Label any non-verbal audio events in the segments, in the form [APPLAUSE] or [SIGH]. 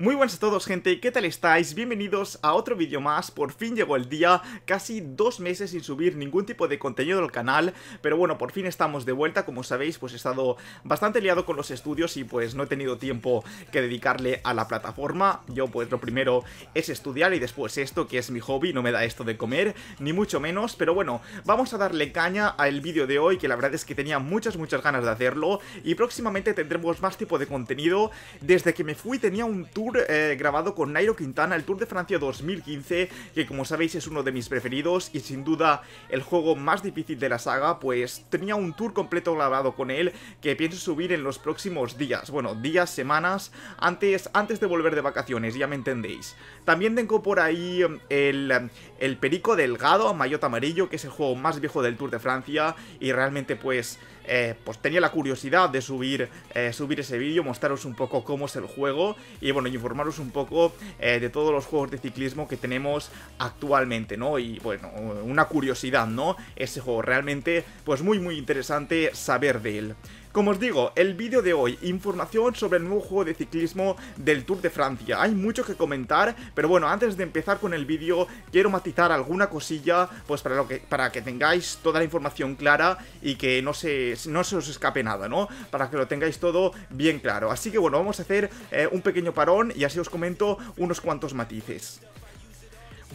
Muy buenas a todos gente, ¿qué tal estáis? Bienvenidos a otro vídeo más, por fin llegó el día, casi dos meses sin subir ningún tipo de contenido al canal, pero bueno, por fin estamos de vuelta, como sabéis, pues he estado bastante liado con los estudios y pues no he tenido tiempo que dedicarle a la plataforma, yo pues lo primero es estudiar y después esto, que es mi hobby, no me da esto de comer, ni mucho menos, pero bueno, vamos a darle caña al vídeo de hoy, que la verdad es que tenía muchas muchas ganas de hacerlo, y próximamente tendremos más tipo de contenido, desde que me fui tenía un tour eh, grabado con Nairo Quintana, el Tour de Francia 2015, que como sabéis es uno de mis preferidos y sin duda el juego más difícil de la saga, pues tenía un tour completo grabado con él que pienso subir en los próximos días, bueno, días, semanas, antes, antes de volver de vacaciones, ya me entendéis. También tengo por ahí eh, el, el Perico Delgado, Mayotte Amarillo, que es el juego más viejo del Tour de Francia y realmente pues eh, pues tenía la curiosidad de subir, eh, subir ese vídeo, mostraros un poco cómo es el juego y bueno, informaros un poco eh, de todos los juegos de ciclismo que tenemos actualmente, ¿no? Y bueno, una curiosidad, ¿no? Ese juego realmente, pues muy muy interesante saber de él. Como os digo, el vídeo de hoy, información sobre el nuevo juego de ciclismo del Tour de Francia. Hay mucho que comentar, pero bueno, antes de empezar con el vídeo, quiero matizar alguna cosilla, pues para, lo que, para que tengáis toda la información clara y que no se, no se os escape nada, ¿no? Para que lo tengáis todo bien claro. Así que bueno, vamos a hacer eh, un pequeño parón y así os comento unos cuantos matices.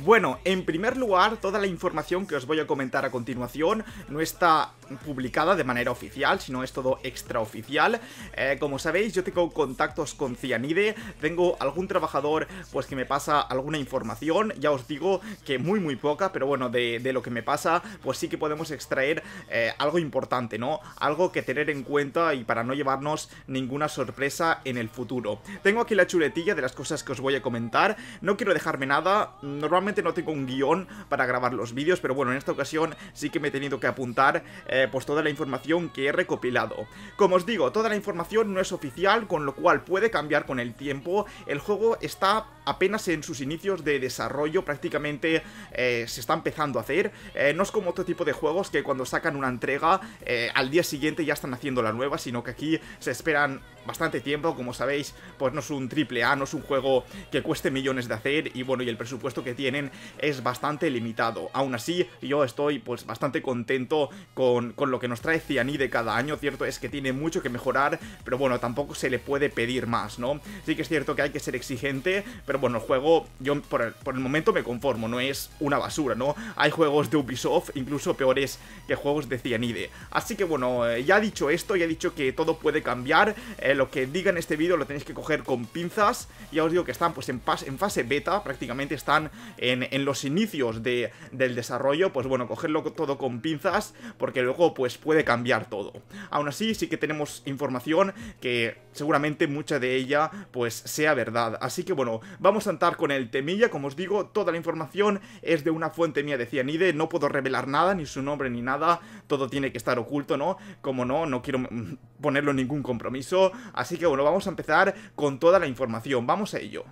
Bueno, en primer lugar, toda la información que os voy a comentar a continuación no está publicada de manera oficial, sino es todo extraoficial. Eh, como sabéis, yo tengo contactos con Cianide, tengo algún trabajador pues que me pasa alguna información, ya os digo que muy muy poca, pero bueno, de, lo que me pasa, pues sí que podemos extraer eh, algo importante, ¿no? Algo que tener en cuenta y para no llevarnos ninguna sorpresa en el futuro. Tengo aquí la chuletilla de las cosas que os voy a comentar, no quiero dejarme nada, normalmente no tengo un guión para grabar los vídeos, pero bueno, en esta ocasión sí que me he tenido que apuntar... Eh, pues toda la información que he recopilado. Como os digo, toda la información no es oficial, con lo cual puede cambiar con el tiempo. El juego está apenas en sus inicios de desarrollo, prácticamente eh, se está empezando a hacer. Eh, no es como otro tipo de juegos que cuando sacan una entrega, al día siguiente ya están haciendo la nueva, sino que aquí se esperan bastante tiempo, como sabéis, pues no es un triple A, no es un juego que cueste millones de hacer y bueno, y el presupuesto que tienen es bastante limitado. Aún así, yo estoy pues bastante contento con con, lo que nos trae Cianide cada año, cierto es que tiene mucho que mejorar, pero bueno, tampoco se le puede pedir más, ¿no? Sí que es cierto que hay que ser exigente, pero bueno, el juego, yo por el, momento me conformo, no es una basura, ¿no? Hay juegos de Ubisoft incluso peores que juegos de Cianide. Así que bueno, ya eh, ya dicho esto, ya he dicho que todo puede cambiar, eh, lo que diga en este vídeo lo tenéis que coger con pinzas, ya os digo que están pues en, fase beta, prácticamente están en, los inicios del desarrollo, pues bueno, cogerlo todo con pinzas, porque luego pues puede cambiar todo. Aún así sí que tenemos información que seguramente mucha de ella pues sea verdad. Así que bueno, vamos a entrar con el temilla, como os digo, toda la información es de una fuente mía de Cianide, no puedo revelar nada, ni su nombre ni nada, todo tiene que estar oculto, ¿no? Como no, no quiero [LAUGHS] ponerlo en ningún compromiso, así que bueno, vamos a empezar con toda la información, vamos a ello.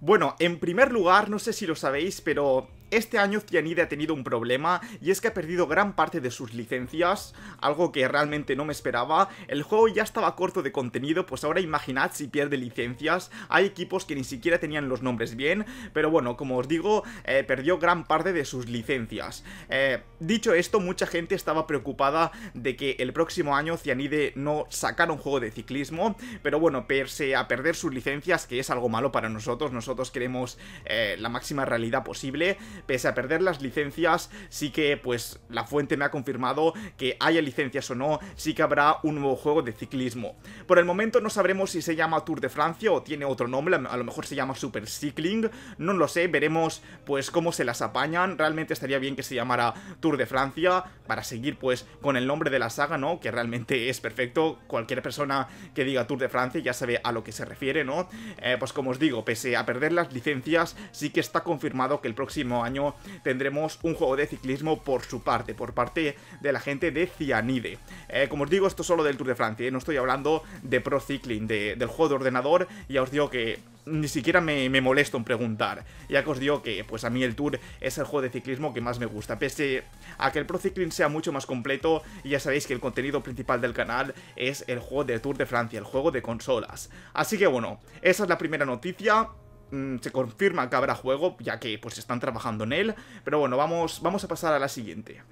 Bueno, en primer lugar, no sé si lo sabéis, pero este año Cyanide ha tenido un problema y es que ha perdido gran parte de sus licencias, algo que realmente no me esperaba. El juego ya estaba corto de contenido, pues ahora imaginad si pierde licencias. Hay equipos que ni siquiera tenían los nombres bien, pero bueno, como os digo, eh, perdió gran parte de sus licencias. Eh, dicho esto, mucha gente estaba preocupada de que el próximo año Cyanide no sacara un juego de ciclismo, pero bueno, pese a perder sus licencias, que es algo malo para nosotros, nosotros queremos eh, la máxima realidad posible, pese a perder las licencias, sí que pues la fuente me ha confirmado que haya licencias o no, sí que habrá un nuevo juego de ciclismo. Por el momento no sabremos si se llama Tour de Francia o tiene otro nombre, a lo mejor se llama Super Cycling, no lo sé, veremos pues cómo se las apañan, realmente estaría bien que se llamara Tour de Francia para seguir pues con el nombre de la saga, ¿no? Que realmente es perfecto, cualquier persona que diga Tour de Francia ya sabe a lo que se refiere, ¿no? Eh, pues como os digo, pese a perder las licencias, sí que está confirmado que el próximo año tendremos un juego de ciclismo por su parte, por parte de la gente de Cianide. Eh, como os digo, esto solo del Tour de Francia, ¿eh? no estoy hablando de Pro Cycling, del juego de ordenador, ya os digo que ni siquiera me, me, molesto en preguntar, ya que os digo que pues a mí el Tour es el juego de ciclismo que más me gusta, pese a que el Pro Cycling sea mucho más completo, ya sabéis que el contenido principal del canal es el juego de Tour de Francia, el juego de consolas. Así que bueno, esa es la primera noticia. Mm, se confirma que habrá juego, ya que pues están trabajando en él. Pero bueno, vamos, vamos a pasar a la siguiente.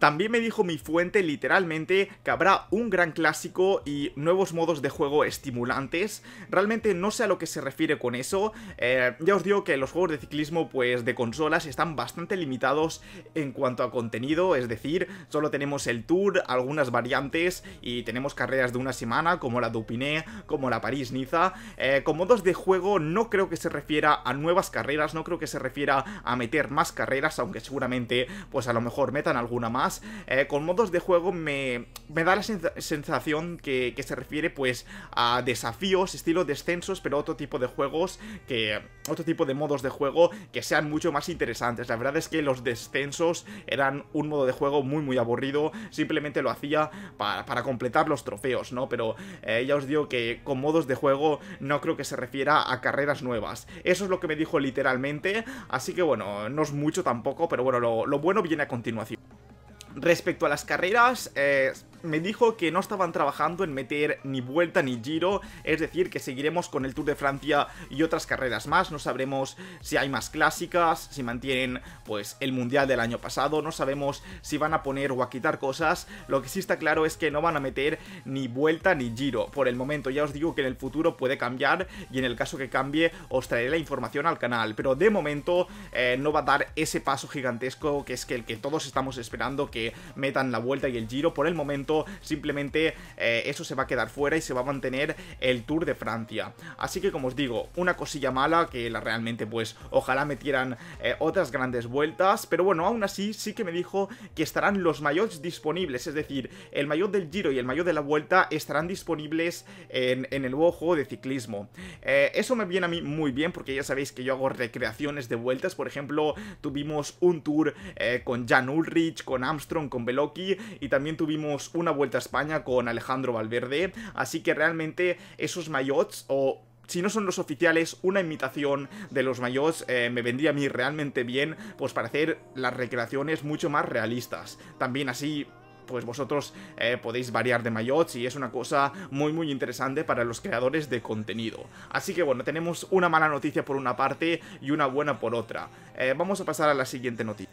También me dijo mi fuente literalmente que habrá un gran clásico y nuevos modos de juego estimulantes. Realmente no sé a lo que se refiere con eso. Eh, ya os digo que los juegos de ciclismo pues de consolas están bastante limitados en cuanto a contenido, es decir, solo tenemos el tour, algunas variantes y tenemos carreras de una semana como la Dupiné, como la París-Niza. Eh, con modos de juego no creo que se refiera a nuevas carreras, no creo que se refiera a meter más carreras, aunque seguramente pues a lo mejor metan alguna más eh, con modos de juego me, da la sensación que, se refiere pues a desafíos, estilo descensos, pero otro tipo de juegos que otro tipo de modos de juego que sean mucho más interesantes. La verdad es que los descensos eran un modo de juego muy muy aburrido, simplemente lo hacía para, completar los trofeos, ¿no? Pero eh, ya os digo que con modos de juego no creo que se refiera a carreras nuevas. Eso es lo que me dijo literalmente, así que bueno, no es mucho tampoco, pero bueno, lo, lo bueno viene a continuación. Respecto a las carreras, eh, me dijo que no estaban trabajando en meter ni vuelta ni giro, es decir, que seguiremos con el Tour de Francia y otras carreras más, no sabremos si hay más clásicas, si mantienen pues el Mundial del año pasado, no sabemos si van a poner o a quitar cosas, lo que sí está claro es que no van a meter ni vuelta ni giro, por el momento ya os digo que en el futuro puede cambiar y en el caso que cambie os traeré la información al canal, pero de momento eh, no va a dar ese paso gigantesco que es el que todos estamos esperando que metan la vuelta y el giro, por el momento simplemente eh, eso se va a quedar fuera y se va a mantener el Tour de Francia. Así que como os digo, una cosilla mala que la realmente pues ojalá metieran eh, otras grandes vueltas, pero bueno, aún así sí que me dijo que estarán los mayores disponibles, es decir, el mayor del Giro y el mayor de la Vuelta estarán disponibles en, el nuevo juego de ciclismo. Eh, eso me viene a mí muy bien porque ya sabéis que yo hago recreaciones de vueltas, por ejemplo, tuvimos un tour con Jan Ulrich, con Armstrong, con Veloki y también tuvimos un una vuelta a España con Alejandro Valverde, así que realmente esos mayots o si no son los oficiales, una imitación de los mayots eh, me vendría a mí realmente bien, pues para hacer las recreaciones mucho más realistas. También así pues vosotros eh, podéis variar de mayots y es una cosa muy muy interesante para los creadores de contenido. Así que bueno, tenemos una mala noticia por una parte y una buena por otra. Eh, vamos a pasar a la siguiente noticia.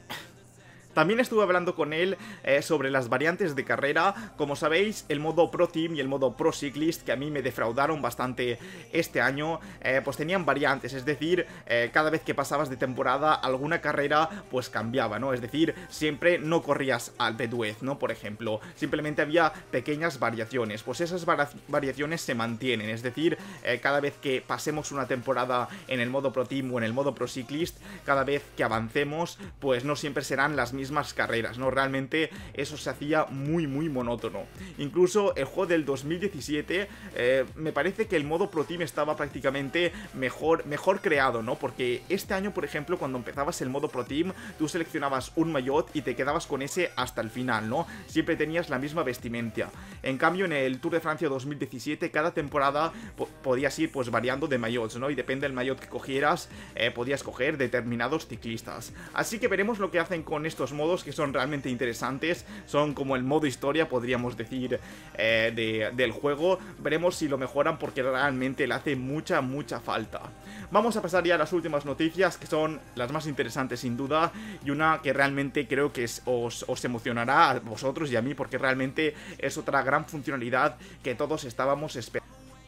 También estuve hablando con él eh, sobre las variantes de carrera, como sabéis, el modo Pro Team y el modo Pro Cyclist, que a mí me defraudaron bastante este año, eh, pues tenían variantes, es decir, eh, cada vez que pasabas de temporada alguna carrera, pues cambiaba, ¿no? Es decir, siempre no corrías al Beduez, ¿no? Por ejemplo, simplemente había pequeñas variaciones, pues esas variaciones se mantienen, es decir, cada vez que pasemos una temporada en el modo Pro Team o en el modo Pro Cyclist, cada vez que avancemos, pues no siempre serán las mismas más carreras, ¿no? Realmente eso se hacía muy, muy monótono. Incluso el juego del 2017, eh, me parece que el modo Pro Team estaba prácticamente mejor, mejor creado, ¿no? Porque este año, por ejemplo, cuando empezabas el modo Pro Team, tú seleccionabas un maillot y te quedabas con ese hasta el final, ¿no? Siempre tenías la misma vestimenta. En cambio, en el Tour de Francia 2017, cada temporada podías ir pues variando de maillots, ¿no? Y depende del maillot que cogieras, eh, podías coger determinados ciclistas. Así que veremos lo que hacen con estos modos que son realmente interesantes, son como el modo historia, podríamos decir, eh, del juego. Veremos si lo mejoran porque realmente le hace mucha, mucha falta. Vamos a pasar ya a las últimas noticias, que son las más interesantes sin duda, y una que realmente creo que os, os emocionará a vosotros y a mí, porque realmente es otra gran funcionalidad que todos estábamos esperando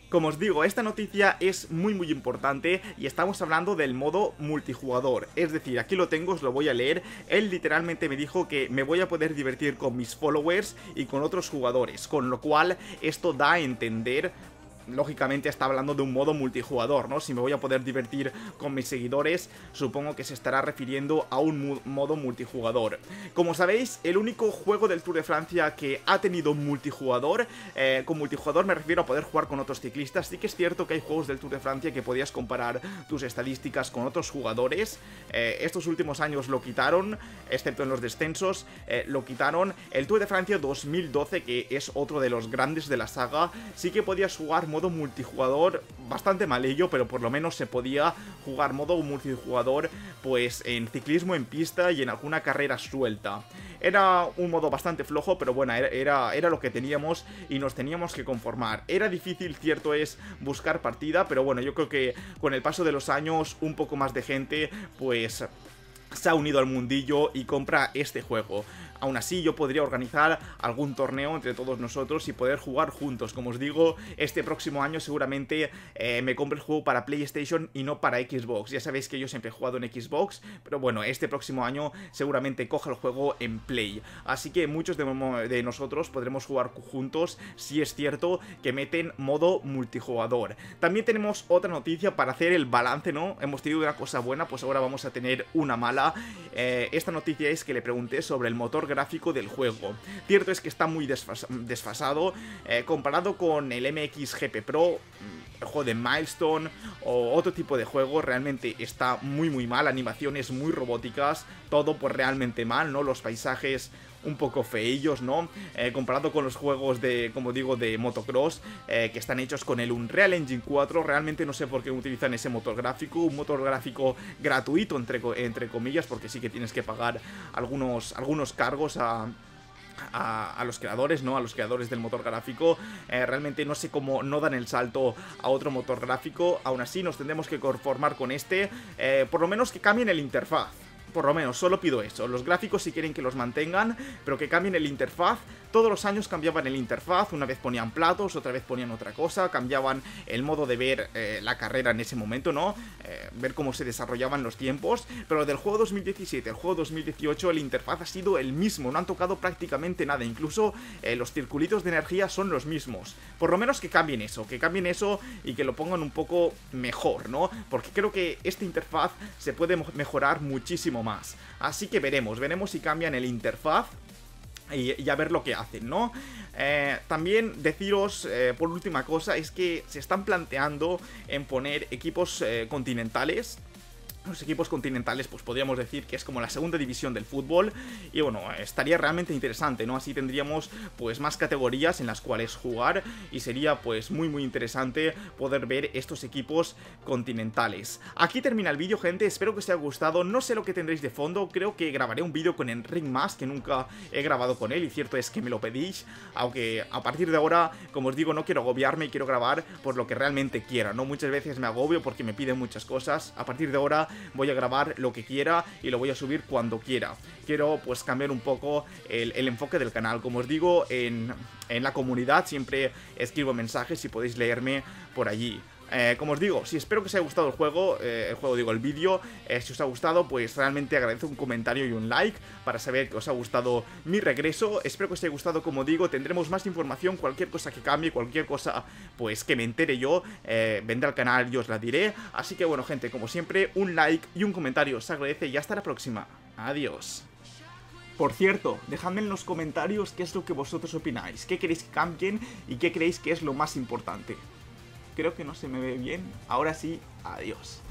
como os digo, esta noticia es muy muy importante y estamos hablando del modo multijugador. Es decir, aquí lo tengo, os lo voy a leer. Él literalmente me dijo que me voy a poder divertir con mis followers y con otros jugadores, con lo cual esto da a entender lógicamente está hablando de un modo multijugador, ¿no? Si me voy a poder divertir con mis seguidores, supongo que se estará refiriendo a un modo multijugador. Como sabéis, el único juego del Tour de Francia que ha tenido multijugador, eh, con multijugador me refiero a poder jugar con otros ciclistas, sí que es cierto que hay juegos del Tour de Francia que podías comparar tus estadísticas con otros jugadores, eh, estos últimos años lo quitaron, excepto en los descensos, eh, lo quitaron. El Tour de Francia 2012, que es otro de los grandes de la saga, sí que podías jugar modo multijugador bastante malillo, pero por lo menos se podía jugar modo multijugador pues en ciclismo en pista y en alguna carrera suelta. Era un modo bastante flojo, pero bueno, era, era, lo que teníamos y nos teníamos que conformar. Era difícil, cierto es, buscar partida, pero bueno, yo creo que con el paso de los años un poco más de gente pues se ha unido al mundillo y compra este juego. Aún así, yo podría organizar algún torneo entre todos nosotros y poder jugar juntos. Como os digo, este próximo año seguramente eh, me compre el juego para PlayStation y no para Xbox. Ya sabéis que yo siempre he jugado en Xbox, pero bueno, este próximo año seguramente coja el juego en Play. Así que muchos de, nosotros podremos jugar juntos si es cierto que meten modo multijugador. También tenemos otra noticia para hacer el balance, ¿no? Hemos tenido una cosa buena, pues ahora vamos a tener una mala. Eh, esta noticia es que le pregunté sobre el motor gráfico del juego. Cierto es que está muy desfasado eh, comparado con el MXGP Pro, el mm, juego de Milestone o otro tipo de juego, realmente está muy muy mal, animaciones muy robóticas, todo pues realmente mal, ¿no? Los paisajes un poco feillos, ¿no? Eh, comparado con los juegos de, como digo, de motocross, eh, que están hechos con el Unreal Engine 4, realmente no sé por qué utilizan ese motor gráfico, un motor gráfico gratuito, entre, entre comillas, porque sí que tienes que pagar algunos, algunos cargos a... A, los creadores, ¿no? A los creadores del motor gráfico. Eh, realmente no sé cómo no dan el salto a otro motor gráfico. Aún así nos tendremos que conformar con este. por lo menos que cambien el interfaz. Por lo menos, solo pido eso. Los gráficos si quieren que los mantengan, pero que cambien el interfaz. Todos los años cambiaban el interfaz, una vez ponían platos, otra vez ponían otra cosa, cambiaban el modo de ver eh, la carrera en ese momento, ¿no? Eh, ver cómo se desarrollaban los tiempos. Pero del juego 2017 el juego 2018, el interfaz ha sido el mismo, no han tocado prácticamente nada. Incluso eh, los circulitos de energía son los mismos. Por lo menos que cambien eso, que cambien eso y que lo pongan un poco mejor, ¿no? Porque creo que esta interfaz se puede mejorar muchísimo más. Así que veremos, veremos si cambian el interfaz y, a ver lo que hacen, ¿no? Eh, también deciros, eh, por última cosa, es que se están planteando en poner equipos eh, continentales los equipos continentales, pues podríamos decir que es como la segunda división del fútbol. Y bueno, estaría realmente interesante, ¿no? Así tendríamos pues más categorías en las cuales jugar y sería pues muy muy interesante poder ver estos equipos continentales. Aquí termina el vídeo, gente. Espero que os haya gustado. No sé lo que tendréis de fondo. Creo que grabaré un vídeo con Enric Más, que nunca he grabado con él y cierto es que me lo pedís. Aunque a partir de ahora, como os digo, no quiero agobiarme y quiero grabar por lo que realmente quiera, ¿no? Muchas veces me agobio porque me piden muchas cosas. A partir de ahora voy a grabar lo que quiera y lo voy a subir cuando quiera. Quiero pues cambiar un poco el, enfoque del canal. Como os digo, en, en la comunidad siempre escribo mensajes y podéis leerme por allí. Eh, como os digo, si espero que os haya gustado el juego, eh, el juego digo el vídeo, eh, si os ha gustado pues realmente agradezco un comentario y un like para saber que os ha gustado mi regreso, espero que os haya gustado como digo, tendremos más información, cualquier cosa que cambie, cualquier cosa pues que me entere yo, vendré al canal y os la diré, así que bueno gente, como siempre, un like y un comentario os agradece y hasta la próxima, adiós. Por cierto, dejadme en los comentarios qué es lo que vosotros opináis, qué queréis que cambien y qué creéis que es lo más importante creo que no se me ve bien. Ahora sí, adiós.